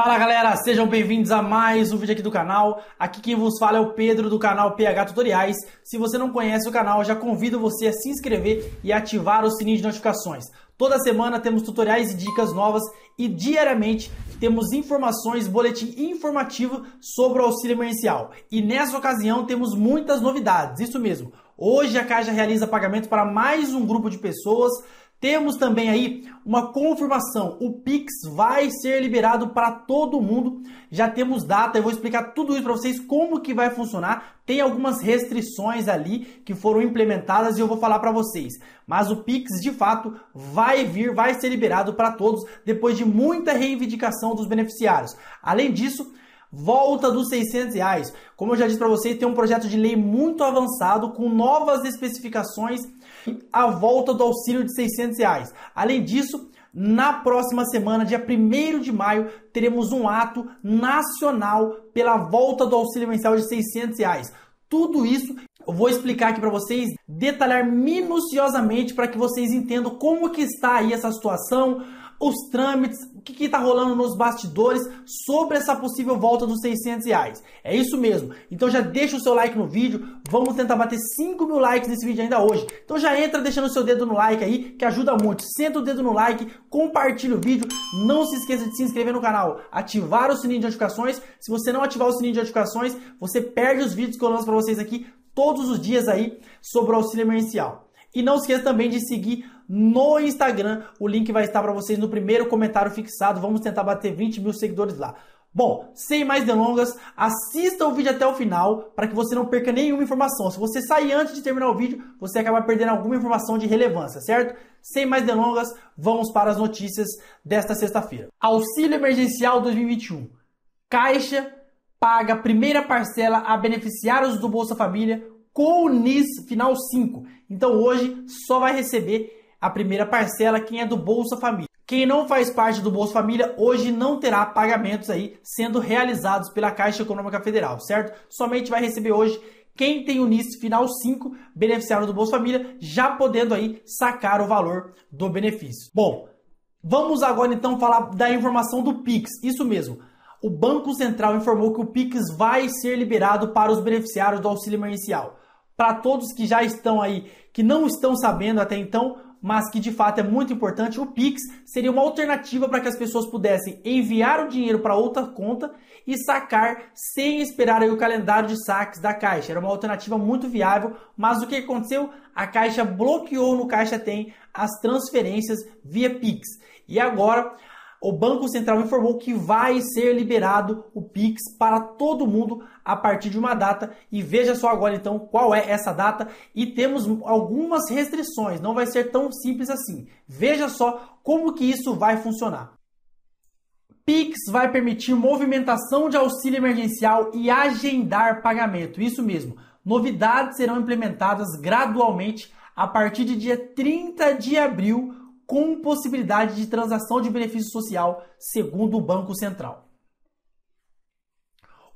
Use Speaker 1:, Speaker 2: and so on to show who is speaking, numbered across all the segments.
Speaker 1: Fala galera, sejam bem-vindos a mais um vídeo aqui do canal. Aqui quem vos fala é o Pedro do canal PH Tutoriais. Se você não conhece o canal, já convido você a se inscrever e ativar o sininho de notificações. Toda semana temos tutoriais e dicas novas e diariamente temos informações, boletim informativo sobre o auxílio emergencial. E nessa ocasião temos muitas novidades, isso mesmo. Hoje a Caixa realiza pagamento para mais um grupo de pessoas temos também aí uma confirmação, o Pix vai ser liberado para todo mundo. Já temos data, eu vou explicar tudo isso para vocês como que vai funcionar. Tem algumas restrições ali que foram implementadas e eu vou falar para vocês. Mas o Pix de fato vai vir, vai ser liberado para todos depois de muita reivindicação dos beneficiários. Além disso, volta dos 600 reais. Como eu já disse para vocês, tem um projeto de lei muito avançado com novas especificações a volta do auxílio de 600 reais. Além disso, na próxima semana, dia 1 de maio, teremos um ato nacional pela volta do auxílio mensal de 600 reais. Tudo isso eu vou explicar aqui para vocês, detalhar minuciosamente para que vocês entendam como que está aí essa situação, os trâmites, o que está rolando nos bastidores sobre essa possível volta dos 600 reais. É isso mesmo. Então já deixa o seu like no vídeo. Vamos tentar bater 5 mil likes nesse vídeo ainda hoje. Então já entra deixando o seu dedo no like aí, que ajuda muito. Senta o dedo no like, compartilha o vídeo. Não se esqueça de se inscrever no canal, ativar o sininho de notificações. Se você não ativar o sininho de notificações, você perde os vídeos que eu lanço para vocês aqui todos os dias aí sobre o auxílio emergencial. E não esqueça também de seguir no Instagram. O link vai estar para vocês no primeiro comentário fixado. Vamos tentar bater 20 mil seguidores lá. Bom, sem mais delongas, assista o vídeo até o final para que você não perca nenhuma informação. Se você sair antes de terminar o vídeo, você acaba perdendo alguma informação de relevância, certo? Sem mais delongas, vamos para as notícias desta sexta-feira. Auxílio Emergencial 2021. Caixa paga a primeira parcela a beneficiários do Bolsa Família com o NIS Final 5. Então hoje só vai receber a primeira parcela quem é do Bolsa Família. Quem não faz parte do Bolsa Família hoje não terá pagamentos aí sendo realizados pela Caixa Econômica Federal, certo? Somente vai receber hoje quem tem o NIS final 5, beneficiário do Bolsa Família, já podendo aí sacar o valor do benefício. Bom, vamos agora então falar da informação do Pix. Isso mesmo. O Banco Central informou que o Pix vai ser liberado para os beneficiários do auxílio emergencial. Para todos que já estão aí, que não estão sabendo até então, mas que de fato é muito importante, o Pix seria uma alternativa para que as pessoas pudessem enviar o dinheiro para outra conta e sacar sem esperar o calendário de saques da Caixa. Era uma alternativa muito viável, mas o que aconteceu? A Caixa bloqueou no Caixa Tem as transferências via Pix. E agora o Banco Central informou que vai ser liberado o Pix para todo mundo a partir de uma data. E veja só agora então qual é essa data. E temos algumas restrições, não vai ser tão simples assim. Veja só como que isso vai funcionar. Pix vai permitir movimentação de auxílio emergencial e agendar pagamento. Isso mesmo. Novidades serão implementadas gradualmente a partir de dia 30 de abril com possibilidade de transação de benefício social, segundo o Banco Central.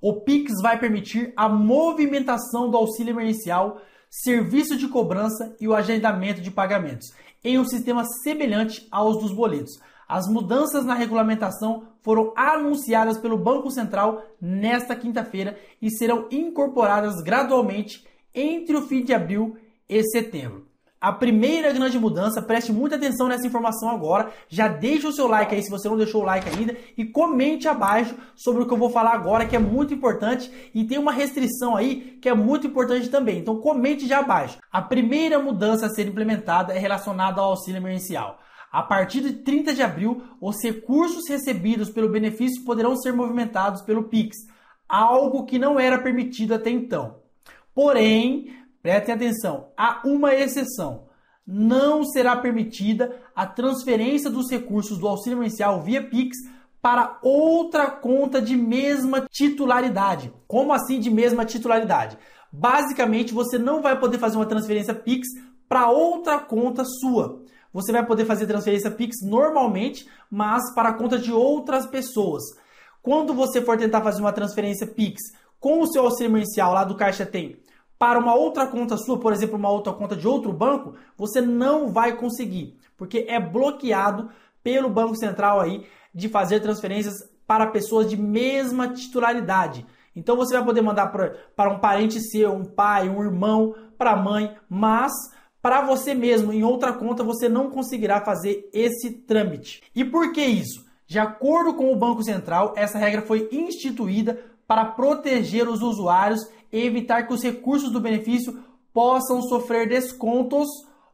Speaker 1: O Pix vai permitir a movimentação do auxílio emergencial, serviço de cobrança e o agendamento de pagamentos, em um sistema semelhante aos dos boletos. As mudanças na regulamentação foram anunciadas pelo Banco Central nesta quinta-feira e serão incorporadas gradualmente entre o fim de abril e setembro a primeira grande mudança. Preste muita atenção nessa informação agora. Já deixa o seu like aí se você não deixou o like ainda e comente abaixo sobre o que eu vou falar agora, que é muito importante e tem uma restrição aí que é muito importante também. Então comente já abaixo. A primeira mudança a ser implementada é relacionada ao auxílio emergencial. A partir de 30 de abril, os recursos recebidos pelo benefício poderão ser movimentados pelo Pix, algo que não era permitido até então. Porém, Prestem atenção, há uma exceção. Não será permitida a transferência dos recursos do auxílio emergencial via Pix para outra conta de mesma titularidade. Como assim de mesma titularidade? Basicamente, você não vai poder fazer uma transferência Pix para outra conta sua. Você vai poder fazer transferência Pix normalmente, mas para a conta de outras pessoas. Quando você for tentar fazer uma transferência Pix com o seu auxílio emergencial lá do Caixa Tem, para uma outra conta sua, por exemplo, uma outra conta de outro banco, você não vai conseguir, porque é bloqueado pelo Banco Central aí de fazer transferências para pessoas de mesma titularidade. Então você vai poder mandar para um parente seu, um pai, um irmão, para a mãe, mas para você mesmo, em outra conta, você não conseguirá fazer esse trâmite. E por que isso? De acordo com o Banco Central, essa regra foi instituída para proteger os usuários evitar que os recursos do benefício possam sofrer descontos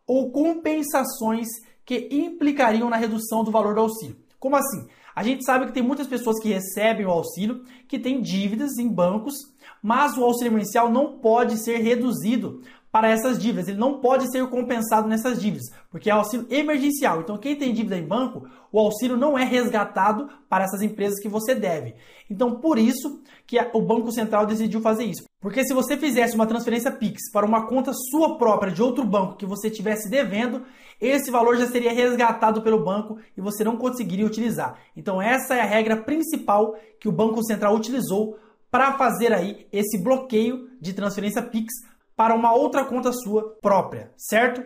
Speaker 1: ou compensações que implicariam na redução do valor do auxílio. Como assim? A gente sabe que tem muitas pessoas que recebem o auxílio que têm dívidas em bancos, mas o auxílio emergencial não pode ser reduzido para essas dívidas. Ele não pode ser compensado nessas dívidas, porque é auxílio emergencial. Então, quem tem dívida em banco, o auxílio não é resgatado para essas empresas que você deve. Então, por isso que o Banco Central decidiu fazer isso. Porque se você fizesse uma transferência Pix para uma conta sua própria de outro banco que você estivesse devendo, esse valor já seria resgatado pelo banco e você não conseguiria utilizar. Então, essa é a regra principal que o Banco Central utilizou para fazer aí esse bloqueio de transferência Pix para uma outra conta sua própria, certo?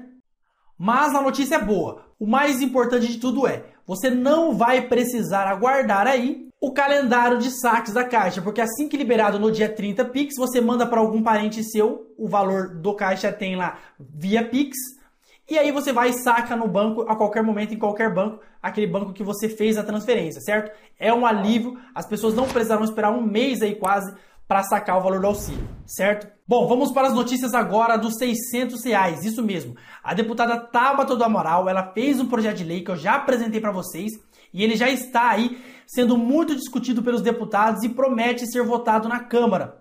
Speaker 1: Mas a notícia é boa. O mais importante de tudo é, você não vai precisar aguardar aí o calendário de saques da caixa, porque assim que liberado no dia 30 Pix, você manda para algum parente seu, o valor do caixa tem lá via Pix, e aí você vai e saca no banco a qualquer momento, em qualquer banco, aquele banco que você fez a transferência, certo? É um alívio, as pessoas não precisarão esperar um mês aí quase para sacar o valor do auxílio, certo? Bom, vamos para as notícias agora dos 600 reais, isso mesmo. A deputada Tabata do Amaral, ela fez um projeto de lei que eu já apresentei para vocês e ele já está aí sendo muito discutido pelos deputados e promete ser votado na Câmara.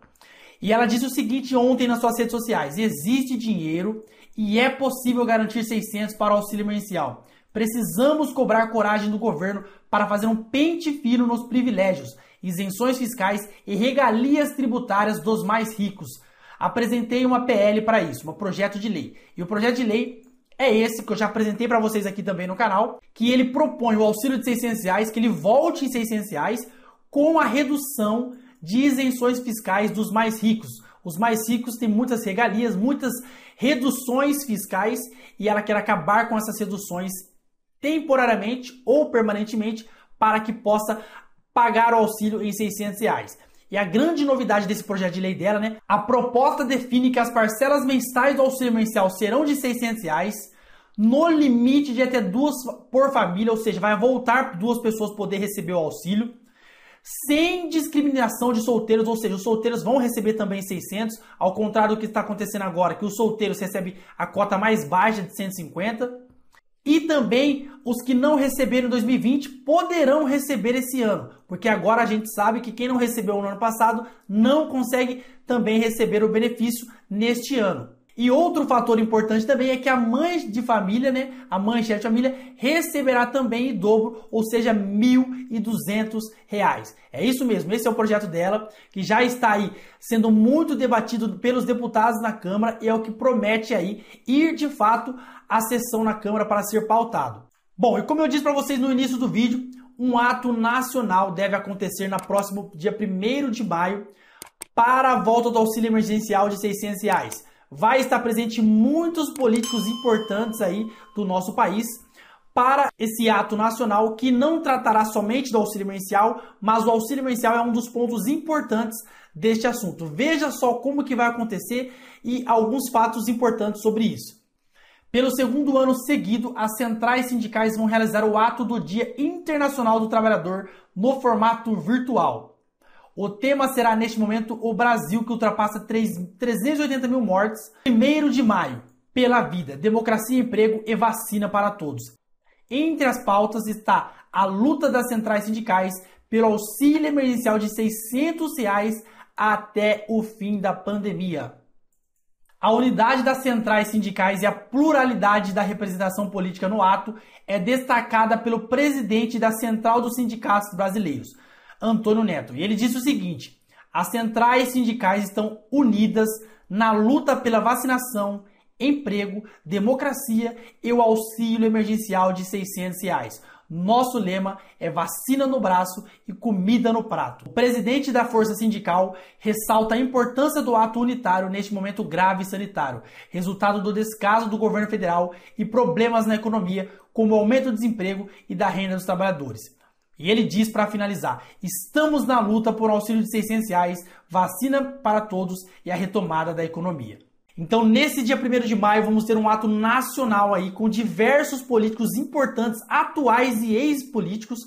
Speaker 1: E ela disse o seguinte ontem nas suas redes sociais: existe dinheiro e é possível garantir 600 para o auxílio emergencial. Precisamos cobrar coragem do governo para fazer um pente fino nos privilégios isenções fiscais e regalias tributárias dos mais ricos. Apresentei uma PL para isso, um projeto de lei. E o projeto de lei é esse que eu já apresentei para vocês aqui também no canal, que ele propõe o auxílio de 600 reais, que ele volte em 600 reais com a redução de isenções fiscais dos mais ricos. Os mais ricos têm muitas regalias, muitas reduções fiscais e ela quer acabar com essas reduções temporariamente ou permanentemente para que possa pagar o auxílio em 600 reais. E a grande novidade desse projeto de lei dela, né? A proposta define que as parcelas mensais do auxílio mensal serão de 600 reais, no limite de até duas por família, ou seja, vai voltar duas pessoas poder receber o auxílio, sem discriminação de solteiros, ou seja, os solteiros vão receber também 600, ao contrário do que está acontecendo agora, que os solteiros recebem a cota mais baixa de 150. E também os que não receberam em 2020 poderão receber esse ano, porque agora a gente sabe que quem não recebeu no ano passado não consegue também receber o benefício neste ano. E outro fator importante também é que a mãe de família, né, a mãe chefe de família, receberá também em dobro, ou seja, R$ 1.200. É isso mesmo, esse é o projeto dela, que já está aí sendo muito debatido pelos deputados na Câmara e é o que promete aí ir de fato à sessão na Câmara para ser pautado. Bom, e como eu disse para vocês no início do vídeo, um ato nacional deve acontecer na próximo dia 1 de maio para a volta do auxílio emergencial de R$ 600. Reais vai estar presente muitos políticos importantes aí do nosso país para esse ato nacional que não tratará somente do auxílio emergencial, mas o auxílio emergencial é um dos pontos importantes deste assunto. Veja só como que vai acontecer e alguns fatos importantes sobre isso. Pelo segundo ano seguido, as centrais sindicais vão realizar o ato do Dia Internacional do Trabalhador no formato virtual. O tema será, neste momento, o Brasil que ultrapassa 3, 380 mil mortes. 1 de maio, pela vida, democracia, emprego e vacina para todos. Entre as pautas está a luta das centrais sindicais pelo auxílio emergencial de R$ 600 reais até o fim da pandemia. A unidade das centrais sindicais e a pluralidade da representação política no ato é destacada pelo presidente da Central dos Sindicatos Brasileiros, Antônio Neto. E ele disse o seguinte: as centrais sindicais estão unidas na luta pela vacinação, emprego, democracia e o auxílio emergencial de 600 reais. Nosso lema é vacina no braço e comida no prato. O presidente da Força Sindical ressalta a importância do ato unitário neste momento grave sanitário, resultado do descaso do governo federal e problemas na economia, como o aumento do desemprego e da renda dos trabalhadores. E ele diz para finalizar: estamos na luta por auxílio de 600 reais, vacina para todos e a retomada da economia. Então, nesse dia 1 de maio, vamos ter um ato nacional aí com diversos políticos importantes, atuais e ex-políticos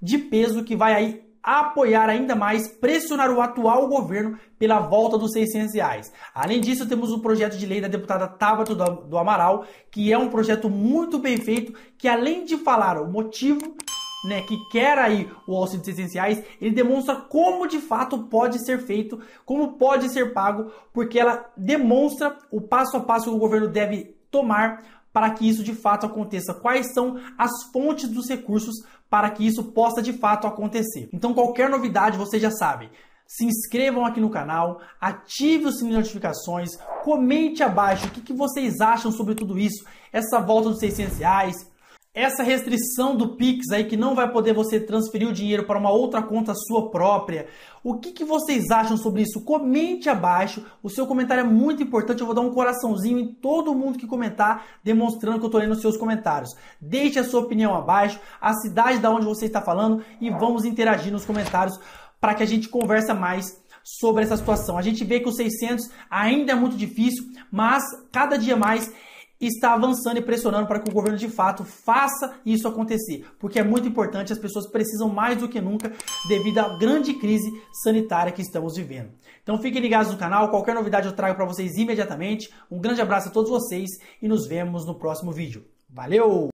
Speaker 1: de peso que vai aí apoiar ainda mais, pressionar o atual governo pela volta dos 600 reais. Além disso, temos o um projeto de lei da deputada Tabato do Amaral, que é um projeto muito bem feito, que além de falar o motivo né, que quer aí o auxílio essenciais, ele demonstra como de fato pode ser feito, como pode ser pago, porque ela demonstra o passo a passo que o governo deve tomar para que isso de fato aconteça. Quais são as fontes dos recursos para que isso possa de fato acontecer? Então, qualquer novidade você já sabe. Se inscrevam aqui no canal, ative o sininho de notificações, comente abaixo o que, que vocês acham sobre tudo isso, essa volta dos 600 reais, essa restrição do Pix aí que não vai poder você transferir o dinheiro para uma outra conta sua própria. O que, que vocês acham sobre isso? Comente abaixo. O seu comentário é muito importante. Eu vou dar um coraçãozinho em todo mundo que comentar, demonstrando que eu estou lendo os seus comentários. Deixe a sua opinião abaixo, a cidade da onde você está falando e vamos interagir nos comentários para que a gente converse mais sobre essa situação. A gente vê que os 600 ainda é muito difícil, mas cada dia mais está avançando e pressionando para que o governo de fato faça isso acontecer, porque é muito importante, as pessoas precisam mais do que nunca devido à grande crise sanitária que estamos vivendo. Então fiquem ligados no canal, qualquer novidade eu trago para vocês imediatamente. Um grande abraço a todos vocês e nos vemos no próximo vídeo. Valeu!